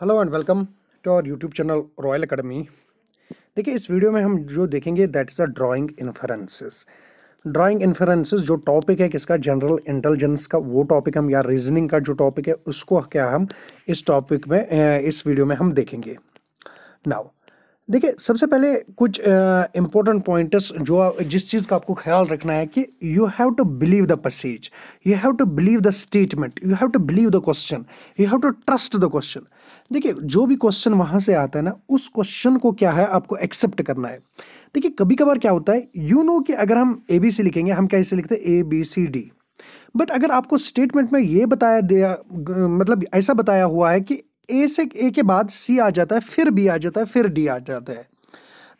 Hello and welcome to our YouTube channel royal academy देखिए इस video में हम जो देखेंगे that is a drawing inferences drawing inferences जो टॉपिक है किसका जनरल इंटेलिजेंस का वो टॉपिक हम या रीजनिंग का जो टॉपिक है उसको क्या हम इस टॉपिक में इस वीडियो में हम देखेंगे नाउ देखिए सबसे पहले कुछ इंपॉर्टेंट पॉइंट्स जो जिस चीज़ का आपको ख्याल रखना है कि you have to believe the passage you have to believe the statement you have to believe the question you have to trust the question देखिए जो भी क्वेश्चन वहाँ से आता है ना उस क्वेश्चन को क्या है आपको एक्सेप्ट करना है देखिए कभी कभार क्या होता है यू you नो know कि अगर हम ए बी सी लिखेंगे हम कैसे लिखते हैं A B C D but अगर आपको स्टेटमेंट में ये बताया दिया मतलब ऐसा बताया हुआ है कि ए से ए के बाद सी आ जाता है फिर बी आ जाता है फिर डी आ जाता है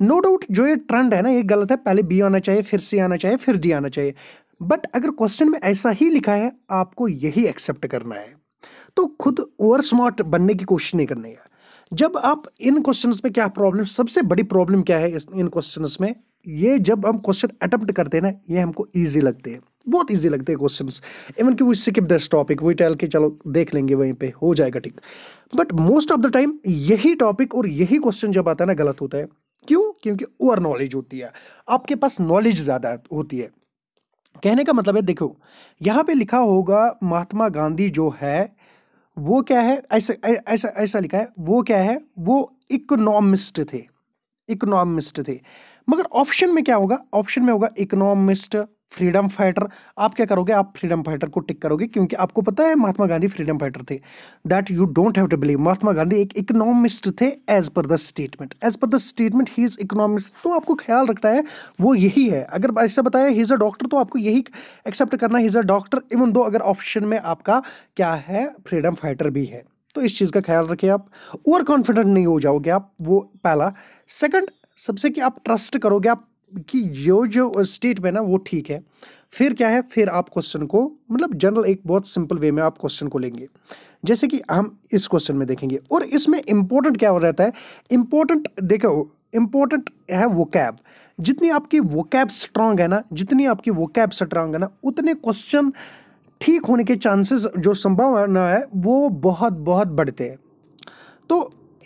नो no डाउट जो ये ट्रेंड है ना ये गलत है पहले बी आना चाहिए फिर सी आना चाहिए फिर डी आना चाहिए बट अगर क्वेश्चन में ऐसा ही लिखा है आपको यही एक्सेप्ट करना है तो खुद ओवर स्मार्ट बनने की कोशिश नहीं करनी है जब आप इन क्वेश्चंस में क्या प्रॉब्लम सबसे बड़ी प्रॉब्लम क्या है इन क्वेश्चंस में ये जब हम क्वेश्चन अटेम्प्ट करते हैं ना ये हमको ईजी लगते हैं बहुत ईजी लगते हैं क्वेश्चन इवन कि वो स्किप दस टॉपिक वही टहल के चलो देख लेंगे वहीं पर हो जाएगा ठीक but most of the time यही टॉपिक और यही क्वेश्चन जब आता है ना गलत होता है क्यों क्योंकि ओवर नॉलेज होती है आपके पास नॉलेज ज़्यादा होती है कहने का मतलब है देखो यहाँ पे लिखा होगा महात्मा गांधी जो है वो क्या है ऐसा ऐसा ऐसा लिखा है वो क्या है वो इकोनॉमिस्ट थे इकोनॉमिस्ट थे मगर ऑप्शन में क्या होगा ऑप्शन में होगा इकोनॉमिस्ट फ्रीडम फाइटर आप क्या करोगे आप फ्रीडम फाइटर को टिक करोगे क्योंकि आपको पता है महात्मा गांधी फ्रीडम फाइटर थे that you don't have to believe Mahatma Gandhi एक इकोनॉमिस्ट थे as per the statement as per the statement he is economist तो आपको ख्याल रखना है वो यही है अगर ऐसा बताया ही इज़ अ डॉक्टर तो आपको यही एक्सेप्ट करना ही अ डॉक्टर इवन दो अगर ऑप्शन में आपका क्या है फ्रीडम फाइटर भी है तो इस चीज़ का ख्याल रखिए आप ओवर कॉन्फिडेंट नहीं हो जाओगे आप वो पहला सेकंड सबसे कि आप ट्रस्ट करोगे आप कि जो जो में ना वो ठीक है फिर क्या है फिर आप क्वेश्चन को मतलब जनरल एक बहुत सिंपल वे में आप क्वेश्चन को लेंगे जैसे कि हम इस क्वेश्चन में देखेंगे और इसमें इम्पोर्टेंट क्या हो रहता है इंपॉर्टेंट देखो इम्पोर्टेंट है वो कैब जितनी आपकी वो कैब स्ट्रांग है ना जितनी आपकी वो कैब स्ट्रांग है ना उतने क्वेश्चन ठीक होने के चांसेस जो संभावना है वो बहुत बहुत बढ़ते हैं तो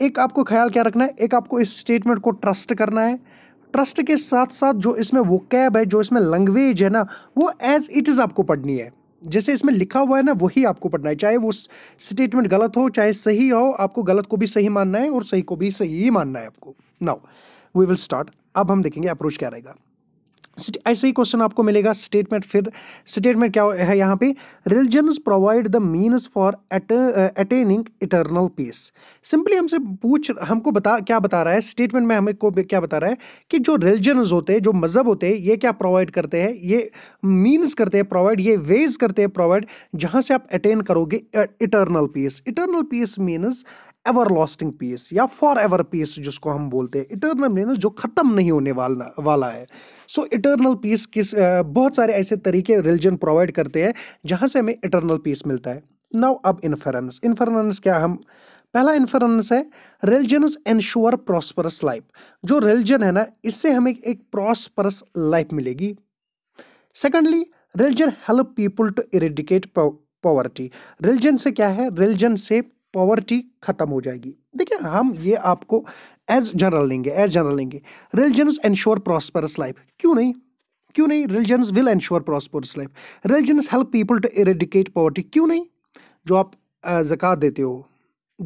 एक आपको ख्याल क्या रखना है एक आपको इस स्टेटमेंट को ट्रस्ट करना है ट्रस्ट के साथ साथ जो इसमें वो कैब है जो इसमें लैंग्वेज है ना वो एज इट इज़ आपको पढ़नी है जैसे इसमें लिखा हुआ है ना वही आपको पढ़ना है चाहे वो स्टेटमेंट गलत हो चाहे सही हो आपको गलत को भी सही मानना है और सही को भी सही ही मानना है आपको नाउ वी विल स्टार्ट अब हम देखेंगे अप्रोच क्या रहेगा ऐसे ही क्वेश्चन आपको मिलेगा स्टेटमेंट फिर स्टेटमेंट क्या है यहाँ पे religions provide the means for attaining eternal peace simply हमसे पूछ हमको बता क्या बता रहा है स्टेटमेंट में हमें को क्या बता रहा है कि जो रिलीजन्स होते हैं जो मज़हब होते हैं ये क्या प्रोवाइड करते हैं ये मीन्स करते हैं प्रोवाइड ये वेज करते हैं प्रोवाइड जहाँ से आप अटेन करोगे eternal peace eternal peace means ever lasting peace या फॉर एवर पीस जिसको हम बोलते हैं इटर्नल मीन्स जो ख़त्म नहीं होने वाला वाला है सो इटर्नल पीस किस बहुत सारे ऐसे तरीके रिलीजन प्रोवाइड करते हैं जहाँ से हमें इटर्नल पीस मिलता है नाउ अब इन्फेरेंस इन्फेरेंस क्या हम पहला इन्फरेंस है रिलीजन्स एंश्योर प्रॉस्परस लाइफ जो रिलीजन है ना इससे हमें एक प्रॉस्परस लाइफ मिलेगी secondly religion help people to eradicate poverty religion से क्या है रिलीजन से पॉवर्टी खत्म हो जाएगी देखिए हम ये आपको एज जनरल लेंगे एज जनरल लेंगे रिलीजन्स एनश्योर प्रॉस्परस लाइफ क्यों नहीं क्यों नहीं religions will ensure prosperous life religions help people to eradicate poverty क्यों नहीं जो आप जक़ात देते हो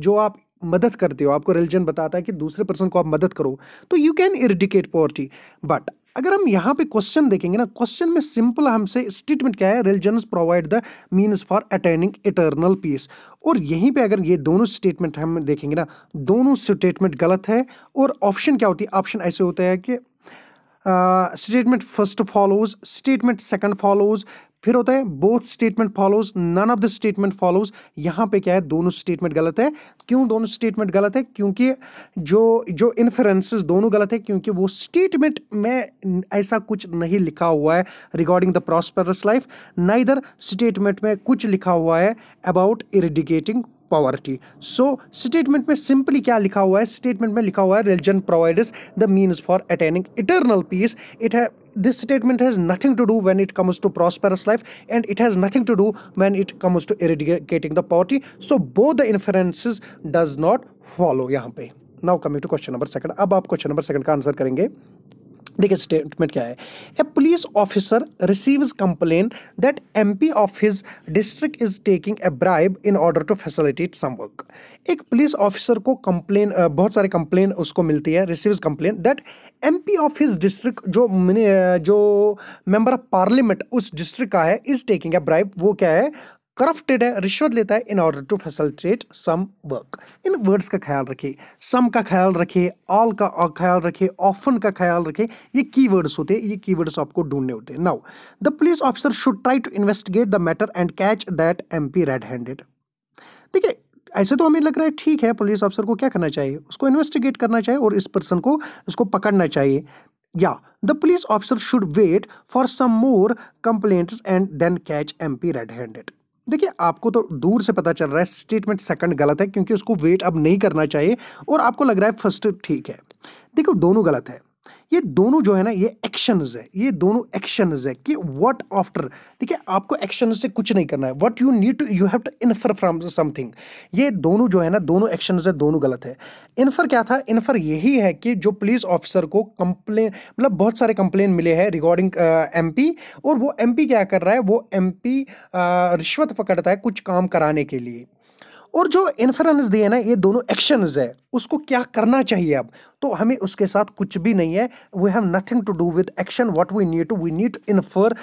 जो आप मदद करते हो आपको रिलीजन बताता है कि दूसरे पर्सन को आप मदद करो तो you can eradicate poverty but अगर हम यहाँ पे क्वेश्चन देखेंगे ना क्वेश्चन में सिंपल हमसे स्टेटमेंट क्या है religion provide the means for attaining eternal peace और यहीं पे अगर ये दोनों स्टेटमेंट हम देखेंगे ना दोनों स्टेटमेंट गलत है और ऑप्शन क्या होती है ऑप्शन ऐसे होता है कि statement first follows statement second follows फिर होता है both statement follows none of the statement follows यहाँ पे क्या है दोनों स्टेटमेंट गलत है क्यों दोनों स्टेटमेंट गलत है क्योंकि जो जो इन्फ्रेंसेज दोनों गलत है क्योंकि वो स्टेटमेंट में ऐसा कुछ नहीं लिखा हुआ है रिगार्डिंग द प्रॉस्परस लाइफ ना इधर स्टेटमेंट में कुछ लिखा हुआ है about eradicating poverty so statement में सिंपली क्या लिखा हुआ है स्टेटमेंट में लिखा हुआ है religion providers the means for attaining eternal peace it है this statement has nothing to do when it comes to prosperous life and it has nothing to do when it comes to eradicating the poverty so both the inferences does not follow यहाँ पे now coming to question number second अब आप question number second का answer करेंगे देखिए statement क्या है a police officer receives complain that MP of his district is taking a bribe in order to facilitate some work एक police officer को complain बहुत सारे कंप्लेन उसको मिलती है receives complain that MP of his district जो जो member of parliament उस डिस्ट्रिक्ट का है इज टेकिंग ए ब्राइब वो क्या है करप्टेड है रिश्वत लेता है in order to facilitate some work इन वर्ड्स का ख्याल रखिए सम का ख्याल रखिए ऑल का ख्याल रखिए ऑफन का ख्याल रखिए ये की वर्ड्स होते हैं ये की वर्ड्स आपको ढूंढने होते हैं now the police officer should try to investigate the matter and catch that M P red handed ठीक है ऐसे तो हमें लग रहा है ठीक है पुलिस ऑफिसर को क्या करना चाहिए उसको इन्वेस्टिगेट करना चाहिए और इस पर्सन को उसको पकड़ना चाहिए या the police officer should wait for some more complaints and then catch M P red handed देखिए आपको तो दूर से पता चल रहा है स्टेटमेंट सेकंड गलत है क्योंकि उसको वेट अब नहीं करना चाहिए और आपको लग रहा है फर्स्ट ठीक है देखो दोनों गलत है ये दोनों जो है ना ये एक्शन है ये दोनों एक्शन है कि वट आफ्टर ठीक है आपको एक्शन से कुछ नहीं करना है what you need to you have to infer from something ये दोनों जो है ना दोनों एक्शन है दोनों गलत है इन्फर क्या था इन्फर यही है कि जो पुलिस ऑफिसर को कंप्लेन मतलब बहुत सारे कंप्लेन मिले हैं रिगार्डिंग एम uh, और वो एम क्या कर रहा है वो एम uh, रिश्वत पकड़ता है कुछ काम कराने के लिए और जो इन्फ्रेंस दिए ना ये दोनों एक्शंस है उसको क्या करना चाहिए अब तो हमें उसके साथ कुछ भी नहीं है we have nothing to do with action what we need to we need infer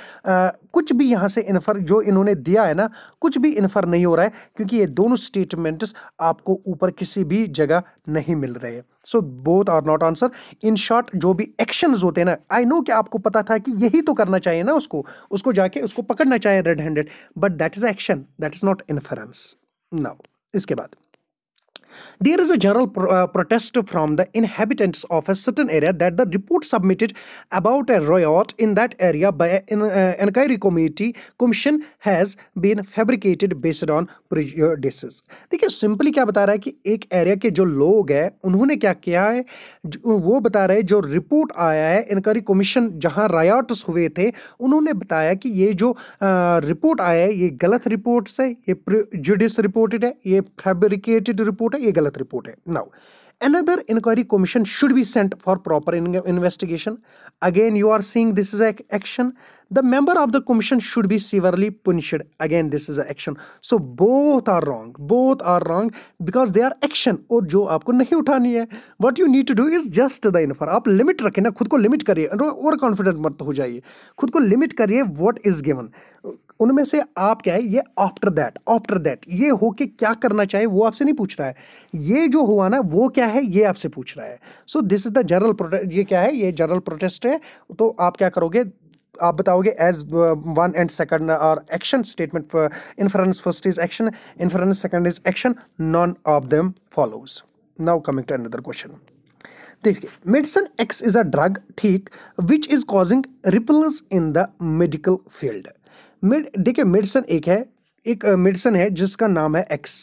कुछ भी यहाँ से इन्फर जो इन्होंने दिया है ना कुछ भी इन्फर नहीं हो रहा है क्योंकि ये दोनों स्टेटमेंट्स आपको ऊपर किसी भी जगह नहीं मिल रहे हैं so both are not answer in short जो भी एक्शंस होते हैं ना आई नो कि आपको पता था कि यही तो करना चाहिए ना उसको उसको जाके उसको पकड़ना चाहिए red handed but that is action that is not inference now इसके बाद There is a general pro uh, protest from the inhabitants of a certain area that the report submitted about a riot in that area by an uh, inquiry committee commission has been fabricated based on prejudices. देखिए simply क्या बता रहा है कि एक area के जो लोग हैं उन्होंने क्या किया है वो बता रहे जो report आया है inquiry commission जहां riots हुए थे उन्होंने बताया कि ये जो report आया है ये गलत report है ये prejudice reported है ये fabricated report है है ये गलत रिपोर्ट है now another inquiry commission should be sent for proper in investigation again you are seeing this is an action the member of the commission should be severely punished again this is action so both are wrong both are wrong because they are action और जो आपको नहीं उठानी है what you need to do is just the infer आप limit रखें ना खुद को limit करिए और confident मत हो जाइए खुद को limit करिए what is given उनमें से आप क्या है ये आफ्टर दैट आफ्टर दैट ये हो के क्या करना चाहिए वो आपसे नहीं पूछ रहा है ये जो हुआ ना वो क्या है ये आपसे पूछ रहा है so this is the general protest ये क्या है ये जनरल प्रोटेस्ट है तो आप क्या करोगे आप बताओगे एज वन एंड सेकंड और action statement inference first is action inference second is action none of them follows now coming to another question देखिए medicine X is a drug ठीक which is causing ripples in the medical field देखिए medicine एक है एक medicine uh, है जिसका नाम है एक्स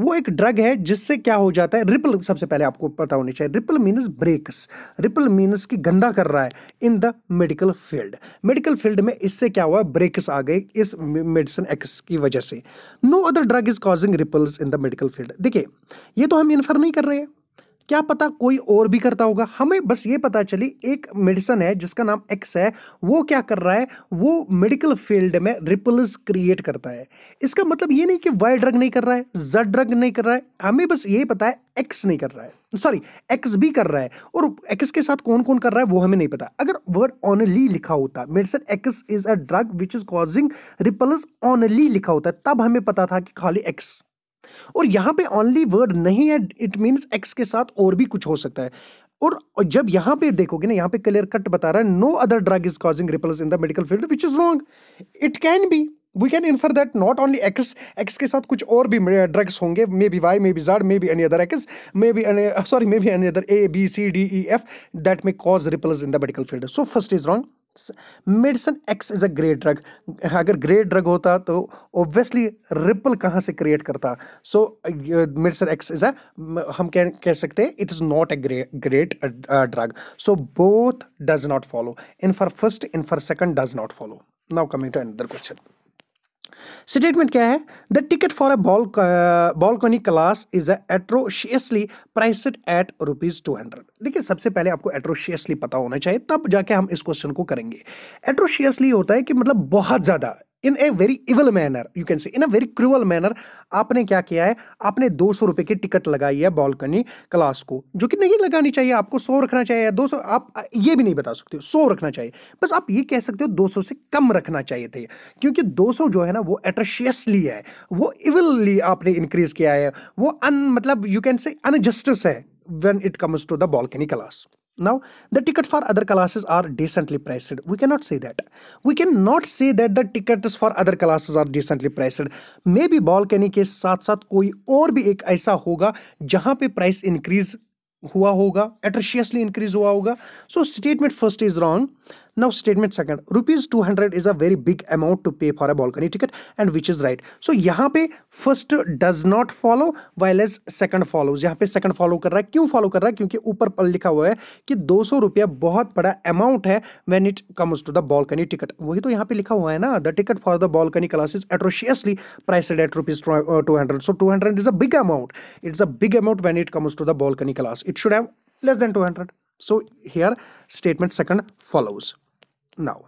वो एक ड्रग है जिससे क्या हो जाता है रिपल सबसे पहले आपको पता होनी चाहिए ripple means breaks ripple means की गंदा कर रहा है in the medical field medical field में इससे क्या हुआ ब्रेक्स आ गए इस मेडिसिन एक्स की वजह से no other drug is causing ripples in the medical field देखिए ये तो हम इन्फर नहीं कर रहे हैं क्या पता कोई और भी करता होगा हमें बस ये पता चली एक मेडिसन है जिसका नाम एक्स है वो क्या कर रहा है वो मेडिकल फील्ड में रिपल्स क्रिएट करता है इसका मतलब ये नहीं कि वाई ड्रग नहीं कर रहा है जड ड्रग नहीं कर रहा है हमें बस ये पता है एक्स नहीं कर रहा है सॉरी एक्स भी कर रहा है और एक्स के साथ कौन कौन कर रहा है वो हमें नहीं पता अगर वर्ड ऑनली लिखा होता medicine X is a drug which is causing ripples only लिखा होता है तब हमें पता था कि खाली एक्स और यहाँ पे ओनली वर्ड नहीं है इट मीन्स एक्स के साथ और भी कुछ हो सकता है और जब यहां पे देखोगे ना यहां पे क्लियर कट बता रहा है no other drug is causing ripples in the medical field which is wrong it can be we can infer that not only X X के साथ कुछ और भी ड्रग्स uh, होंगे may be Y may be Z may be any other X may be sorry may be any other A B C D E F that may cause ripples in the medical field so first is wrong medicine X is a great drug अगर great drug होता तो obviously ripple कहाँ से create करता so medicine X is a हम कह कह सकते हैं it is not a great drug so both does not follow inference first inference second does not follow now coming to another question statement क्या है the ticket for a ball balcony class is atrociously atrociously priced at rupees to hundred देखिए सबसे पहले आपको एट्रोशियसली पता होना चाहिए तब जाके हम इस क्वेश्चन को करेंगे एट्रोशियसली होता है कि मतलब बहुत ज़्यादा in a very evil manner you can say in a very cruel manner आपने क्या किया है आपने दो सौ रुपये की टिकट लगाई है बॉलकनी क्लास को जो कि नहीं लगानी चाहिए आपको सौ रखना चाहिए दो सौ आप ये भी नहीं बता सकते हो सौ रखना चाहिए बस आप ये कह सकते हो दो सौ से कम रखना चाहिए थे क्योंकि दो सौ जो है ना वो एट्रशियसली है वो इवलली आपने इंक्रीज किया है वो अन मतलब यू कैन से अनजस्टिस है when it comes to the balcony class Now, the ticket for other classes are decently priced. We cannot say that. We cannot say that the tickets for other classes are decently priced. maybe बी balcony के साथ साथ कोई और भी एक ऐसा होगा जहां पे प्राइस इंक्रीज हुआ होगा एट्रिशियसली इंक्रीज हुआ होगा so statement first is wrong Now statement second, rupees 200 is a very big amount to pay for a balcony ticket and which is right. So यहाँ पे first does not follow while as second follows. यहाँ पे second follow कर रहा है क्यों follow कर रहा है क्योंकि ऊपर पर लिखा हुआ है कि दो सौ रुपया बहुत बड़ा amount है when it comes to the balcony ticket. वही तो यहाँ पे लिखा हुआ है ना the ticket for the balcony class is atrociously priced at rupees 200. So 200 is a big amount. It's a big amount when it comes to the balcony class. It should have less than 200. So here statement second follows. Now,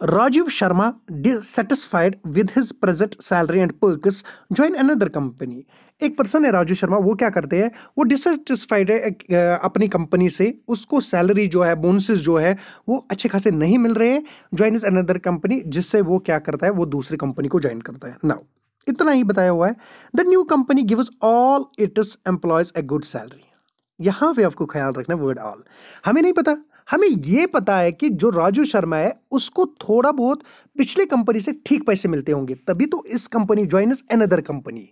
Rajiv Sharma, dissatisfied with his present salary and perks, joined another company. एक person है राजू शर्मा वो क्या करते हैं वो dissatisfied है एक, आ, अपनी कंपनी से उसको सैलरी जो है बोनसेस जो है वो अच्छे खासे नहीं मिल रहे हैं ज्वाइन इज अनदर कंपनी जिससे वो क्या करता है वो दूसरी कंपनी को ज्वाइन करता है नाउ इतना ही बताया हुआ है the new company gives all it employees a good salary यहाँ पे आपको ख्याल रखना वर्ड ऑल हमें नहीं पता हमें ये पता है कि जो राजू शर्मा है उसको थोड़ा बहुत पिछले कंपनी से ठीक पैसे मिलते होंगे तभी तो इस company join another company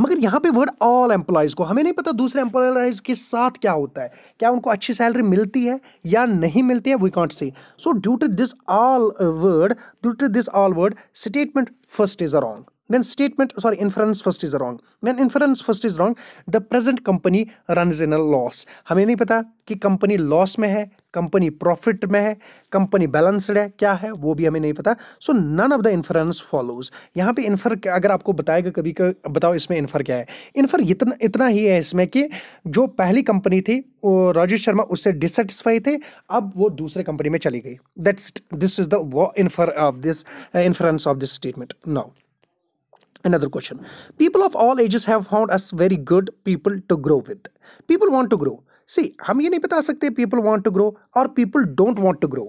मगर यहाँ पे वर्ड ऑल एम्प्लॉयज़ को हमें नहीं पता दूसरे एम्प्लॉयज़ के साथ क्या होता है क्या उनको अच्छी सैलरी मिलती है या नहीं मिलती है we can't see so due to this all word due to this all word statement first is a wrong When statement, sorry, inference first is wrong. When inference first is wrong, the present company runs in a loss. हमें नहीं पता कि company loss में है company profit में है company balanced है क्या है वो भी हमें नहीं पता so none of the inference follows यहाँ पे इन्फर अगर आपको बताएगा कभी कर, बताओ इसमें इन्फर क्या है इन्फर इतना इतना ही है इसमें कि जो पहली कंपनी थी वो राजेश शर्मा उससे डिससेटिस्फाई थे अब वो दूसरे कंपनी में चली गई दैट्स दिस इज द वो infer of this inference of this statement now Another question. People of all ages have found us very good people to grow with. People want to grow. see हम ये नहीं बता सकते people want to grow और people don't want to grow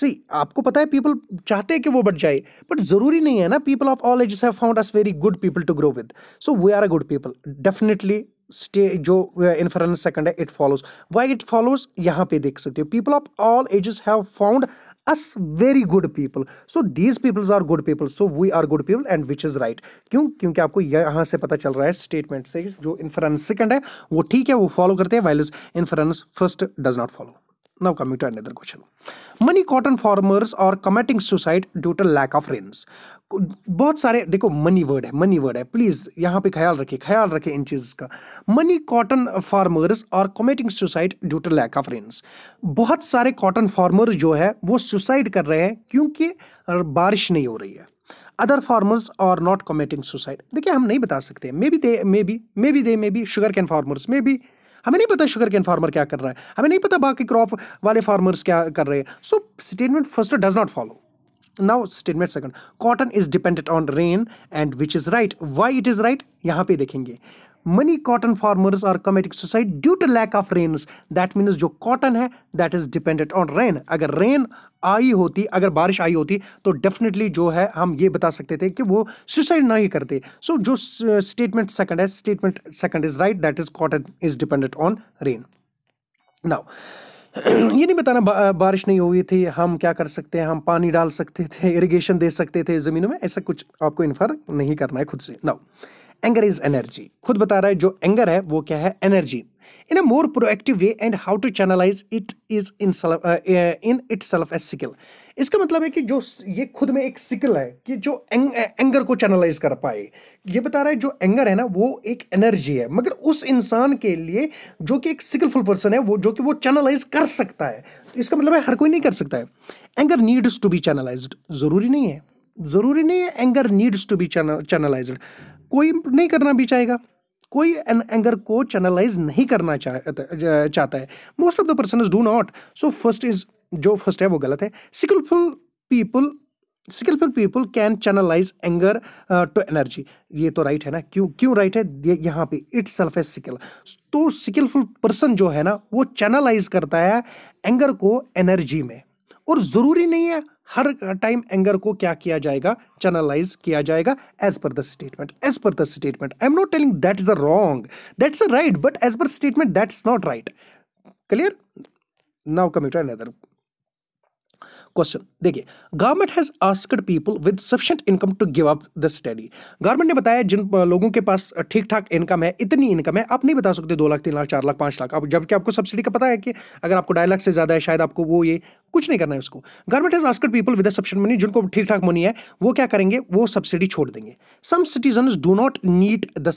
see आपको पता है people चाहते हैं कि वो बढ़ जाए बट ज़रूरी नहीं है ना people of all ages have found us very good people to grow with so we are a good people definitely stay जो इन्फरेंस uh, सेकंड है it follows why it follows यहाँ पे देख सकते हो people of all ages have found us very good people so these peoples are good people so we are good people and which is right क्यों क्योंकि आपको यहाँ से पता चल रहा है स्टेटमेंट से जो इन्फरेंस सेकंड है वो ठीक है वो फॉलो करते हैं while inference first does not follow now coming to another question many cotton farmers are committing suicide due to lack of rains बहुत सारे देखो मनी वर्ड है मनी वर्ड है प्लीज़ यहाँ पे ख्याल रखे ख्याल रखें इन चीज़ का मनी कॉटन फार्मर्स और committing suicide due to lack of rains बहुत सारे कॉटन फार्मर जो है वो सुसाइड कर रहे हैं क्योंकि बारिश नहीं हो रही है other farmers are not committing suicide देखिए हम नहीं बता सकते may be they may be may be they may be sugar cane farmers may be हमें नहीं पता शुगर कैन फार्मर क्या कर रहा है हमें नहीं पता बाकी क्रॉप वाले फार्मर्स क्या कर रहे हैं so statement first does not follow now statement second cotton is dependent on rain and which is right why it is right यहाँ पे देखेंगे many cotton farmers are committing suicide due to lack of rain that means जो cotton है that is dependent on rain अगर rain आई होती अगर बारिश आई होती तो डेफिनेटली जो है हम ये बता सकते थे कि वो सुसाइड नहीं करते सो so, जो स्टेटमेंट सेकंड है statement second is right that is cotton is dependent on rain now ये नहीं बताना बा, बारिश नहीं हुई थी हम क्या कर सकते हैं हम पानी डाल सकते थे इरिगेशन दे सकते थे ज़मीनों में ऐसा कुछ आपको इन्फर नहीं करना है खुद से नाउ एंगर इज एनर्जी खुद बता रहा है जो एंगर है वो क्या है energy in a more proactive way and how to channelize it is in in uh, self itself सिकल इसका मतलब है कि जो ये खुद में एक सिकल है कि जो एंग, एंगर को चैनलाइज कर पाए ये बता रहा है जो एंगर है ना वो एक एनर्जी है मगर उस इंसान के लिए जो कि एक सिकलफुल पर्सन है वो जो कि वो चैनलाइज कर सकता है तो इसका मतलब है हर कोई नहीं कर सकता है anger needs to be channelize ज़रूरी नहीं है ज़रूरी नहीं है anger needs to be channelize कोई नहीं करना भी चाहेगा कोई एंगर को चैनलाइज नहीं करना चाह, चाहता है most of the person do not so first is जो फर्स्ट है वो गलत है skillful people skillful people can channelize anger to energy ये तो राइट है ना क्यों क्यों राइट है ये यहाँ पे इट सेल्फ एज स्किल तो स्किलफुल पर्सन जो है ना वो चैनलाइज करता है एंगर को एनर्जी में और ज़रूरी नहीं है हर टाइम एंगर को क्या किया जाएगा चैनलाइज किया जाएगा as per the statement as per the statement I am not telling that is a wrong is a right but as per statement that is not right clear now coming to another question देखिए government has asked people with sufficient income to give up the study government ने बताया जिन लोगों के पास ठीक ठाक income है इतनी income है आप नहीं बता सकते दो लाख तीन लाख चार लाख पांच लाख आप जबकि आपको सब्सिडी का पता है कि अगर आपको ढाई लाख से ज़्यादा है शायद आपको वो ये कुछ नहीं करना है उसको government has asked people with subsidy money जिनको ठीक ठाक मनी है वो क्या करेंगे वो सब्सिडी छोड़ देंगे some citizen do not need the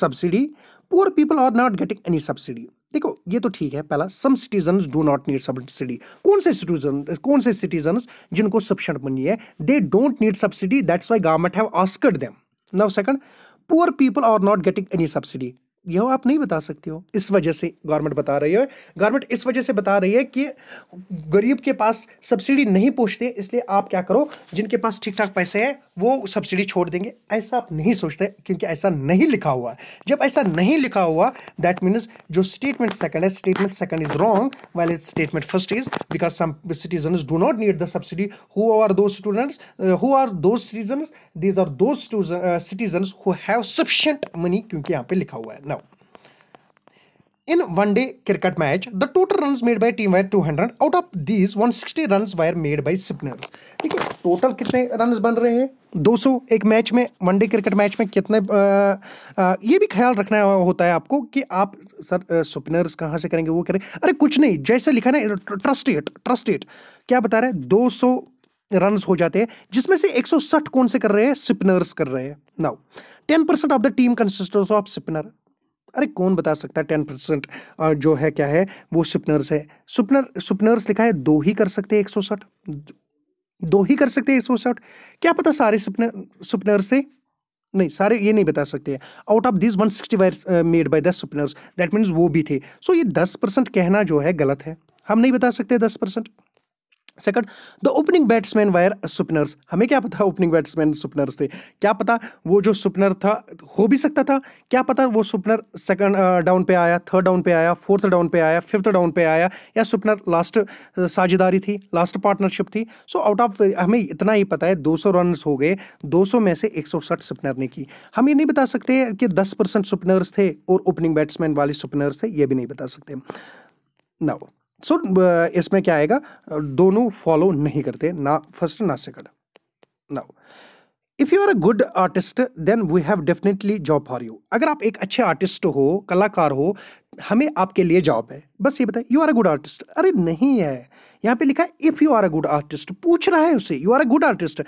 subsidy poor people are not getting any subsidy देखो ये तो ठीक है पहला some citizen do not need subsidy कौन से सिटीजन कौन से सिटीजन जिनको सब्सिडी बनी है they don't need subsidy that's why government have asked them now second poor people are not getting any subsidy यह आप नहीं बता सकते हो इस वजह से गवर्नमेंट बता रही है गवर्नमेंट इस वजह से बता रही है कि गरीब के पास सब्सिडी नहीं पहुंचते इसलिए आप क्या करो जिनके पास ठीक ठाक पैसे हैं वो सब्सिडी छोड़ देंगे ऐसा आप नहीं सोचते क्योंकि ऐसा नहीं लिखा हुआ है जब ऐसा नहीं लिखा हुआ दैट मीन्स जो स्टेटमेंट सेकंड है statement second is wrong well is statement first is because some citizen do not need the subsidy who are those students who are those citizen these are those citizen who have sufficient money क्योंकि यहाँ पे लिखा हुआ है In one day cricket match, the total runs made by team were 200. Out of these, 160 runs were made by spinners. देखिए total कितने run बन रहे हैं दो सौ एक मैच में वनडे क्रिकेट मैच में कितने आ, आ, ये भी ख्याल रखना होता है आपको कि आप सर स्पिनर्स कहाँ से करेंगे वो करें अरे कुछ नहीं जैसे लिखा ना ट्रस्ट एट क्या बता रहा दो सौ रन हो जाते हैं जिसमें से एक सौ साठ कौन से कर रहे हैं स्पिनर्स कर रहे हैं now ten percent of the team consistence of spinner अरे कौन बता सकता है टेन परसेंट जो है क्या है वो सुपनर्स है सुपनर सुपनर्स लिखा है दो ही कर सकते हैं एक सौ साठ दो ही कर सकते हैं एक सौ साठ क्या पता सारे सुपनर सुपनर्स थे नहीं सारे ये नहीं बता सकते out of this one sixty were made by the spinners that means वो भी थे सो so, ये दस परसेंट कहना जो है गलत है हम नहीं बता सकते दस percent second the opening batsman were spinners हमें क्या पता ओपनिंग बैट्समैन सुपनर्स थे क्या पता वो जो सुपनर था हो भी सकता था क्या पता वो सुपनर सेकंड डाउन पे आया थर्ड डाउन पे आया फोर्थ डाउन पे आया फिफ्थ डाउन पे आया या सुपनर लास्ट uh, साझेदारी थी लास्ट पार्टनरशिप थी सो आउट ऑफ हमें इतना ही पता है 200 रन हो गए 200 में से साठ सुपनर ने की हम ये नहीं बता सकते कि दस परसेंट सुपनर्स थे और ओपनिंग बैट्समैन वाले सुपनर्स थे ये भी नहीं बता सकते नाउ सो so, uh, इसमें क्या आएगा दोनों फॉलो नहीं करते ना फर्स्ट ना second now if you are a good artist then we have definitely job for you अगर आप एक अच्छे आर्टिस्ट हो कलाकार हो हमें आपके लिए जॉब है बस ये बताए you are a good artist अरे नहीं है यहाँ पे लिखा है if you are a good artist पूछ रहा है उसे you are a good artist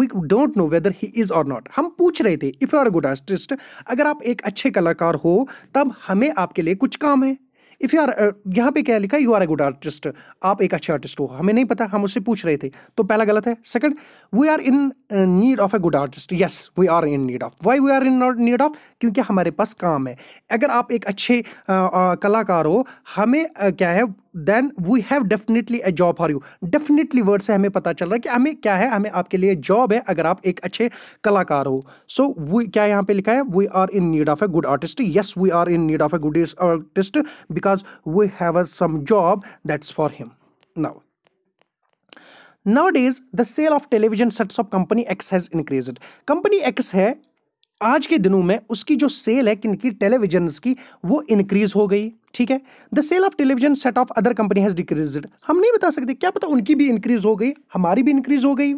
we don't know whether he is और नॉट हम पूछ रहे थे if you are a good artist अगर आप एक अच्छे कलाकार हो तब हमें आपके लिए कुछ काम है इफ़ यू आर यहाँ पे क्या लिखा you are a good artist आप एक अच्छे आर्टिस्ट हो हमें नहीं पता हम उससे पूछ रहे थे तो पहला गलत है second we are in need of a good artist yes we are in need of why we are in need of क्योंकि हमारे पास काम है अगर आप एक अच्छे आ, uh, आ, uh, कलाकार हो हमें आ, uh, क्या है then we have definitely a job for you definitely word से हमें पता चल रहा है कि हमें क्या है हमें आपके लिए जॉब है अगर आप एक अच्छे कलाकार हो सो so, वी क्या यहाँ पे लिखा है we are in need of a good artist yes we are in need of a good artist because we have a some job that's for him now Nowadays, the sale of television sets of company X has increased. Company X है आज के दिनों में उसकी जो cell है की television की वो इंक्रीज हो गई ठीक है the sale of television set of other company has decrease हम नहीं बता सकते क्या पता उनकी भी इंक्रीज हो गई हमारी भी इंक्रीज हो गई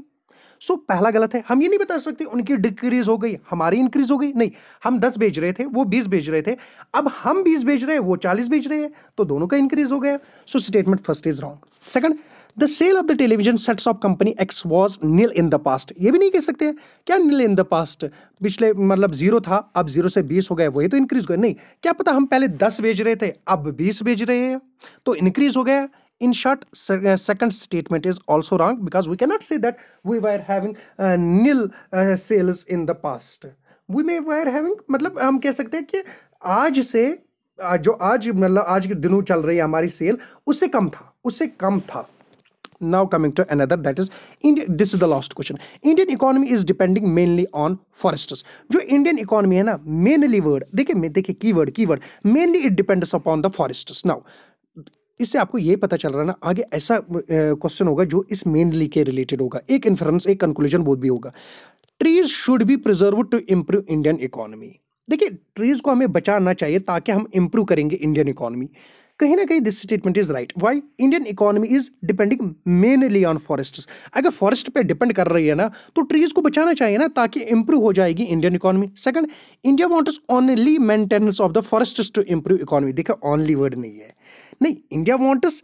सो so, पहला गलत है हम ये नहीं बता सकते उनकी डिक्रीज हो गई हमारी इंक्रीज हो गई नहीं हम दस बेच रहे थे वो बीस बेच रहे थे अब हम बीस बेच रहे हैं वो चालीस बेच रहे हैं तो दोनों का इंक्रीज हो गया so statement first is wrong second the sale of the television sets of company X was nil in the past ये भी नहीं कह सकते क्या नील इन द पास्ट पिछले मतलब जीरो था अब जीरो से बीस हो गए वही तो इंक्रीज हुआ नहीं क्या पता हम पहले दस भेज रहे थे अब बीस भेज रहे हैं तो इंक्रीज हो गया in short second statement is also wrong because we cannot say that we were having having nil uh, in the past we we having मतलब हम कह सकते हैं कि आज से जो आज मतलब आज के दिनों चल रही है हमारी सेल उससे कम था उससे कम था now coming to another that is India this is the last question Indian economy is depending mainly on foresters जो Indian economy है ना mainly word देखिए देखिए keyword keyword mainly it depends upon the foresters now इससे आपको ये पता चल रहा है ना आगे ऐसा क्वेश्चन होगा जो इस मेनली के रिलेटेड होगा एक इन्फ्रेंस एक कंक्लूजन बोध भी होगा trees should be preserve to improve Indian economy देखिए ट्रीज को हमें बचाना चाहिए ताकि हम इम्प्रूव करेंगे इंडियन इकोनॉमी कहीं ना कहीं this statement is right why Indian economy is depending mainly on forest अगर फॉरेस्ट पे डिपेंड कर रही है ना तो ट्रीज को बचाना चाहिए ना ताकि इंप्रूव हो जाएगी Indian economy second India wants only maintenance of the forest to improve economy देखा ओनली वर्ड नहीं है नहीं इंडिया वांट्स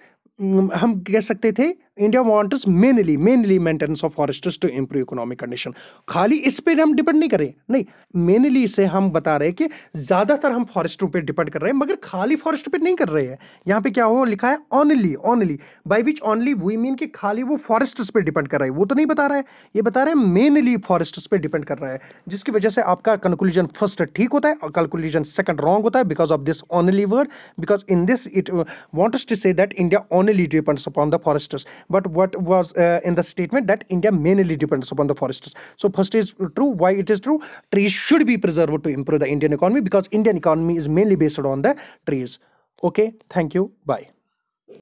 हम कह सकते थे India wants mainly mainly maintenance of foresters to improve economic condition खाली इस पर हम डिपेंड नहीं करें नहीं मेनली इसे हम बता रहे हैं कि ज़्यादातर हम फॉरेस्टों पर डिपेंड कर रहे हैं मगर खाली फॉरेस्ट पर नहीं कर रहे हैं यहाँ पे क्या हो लिखा है only only by which only we mean कि खाली वो फॉरेस्टर्स पर डिपेंड कर रहे हैं वो तो नहीं बता रहा है ये बता रहे हैं मेनली फॉरेस्ट पर डिपेंड कर रहा है जिसकी वजह से आपका कंक्लूजन फर्स्ट ठीक होता है और कंक्लूजन सेकंड रॉन्ग होता है because of this only word because in this it wants to say that India only depends upon the foresters but what was uh, in the statement that India mainly depends upon the forests. So first is true. Why it is true? Trees should be preserved to improve the Indian economy because Indian economy is mainly based on the trees. Okay. Thank you. Bye.